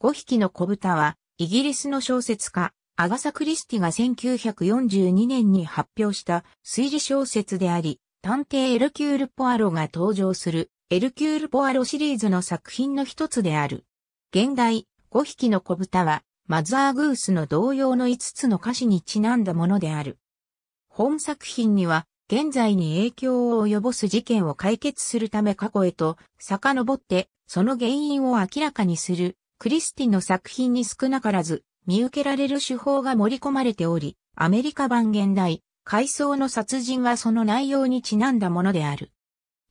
5匹の小豚は、イギリスの小説家、アガサ・クリスティが1942年に発表した推理小説であり、探偵エルキュール・ポアロが登場するエルキュール・ポアロシリーズの作品の一つである。現代、5匹の小豚は、マザー・グースの同様の5つの歌詞にちなんだものである。本作品には、現在に影響を及ぼす事件を解決するため過去へと遡って、その原因を明らかにするクリスティの作品に少なからず見受けられる手法が盛り込まれており、アメリカ版現代、回想の殺人はその内容にちなんだものである。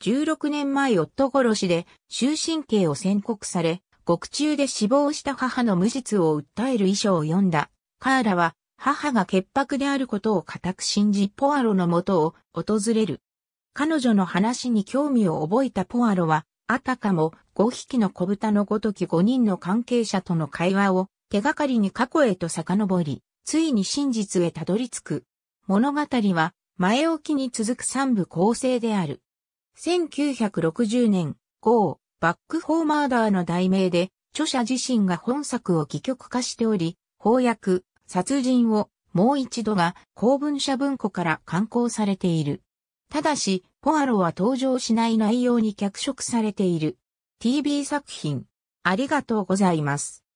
16年前夫殺しで終身刑を宣告され、獄中で死亡した母の無実を訴える遺書を読んだ。カーラは母が潔白であることを固く信じポアロのもとを訪れる。彼女の話に興味を覚えたポアロはあたかも5匹の小豚のごとき5人の関係者との会話を手がかりに過去へと遡り、ついに真実へたどり着く。物語は前置きに続く三部構成である。1960年、号、バックフォーマーダーの題名で、著者自身が本作を戯曲化しており、翻訳、殺人をもう一度が公文社文庫から刊行されている。ただし、ポアロは登場しない内容に脚色されている。TV 作品、ありがとうございます。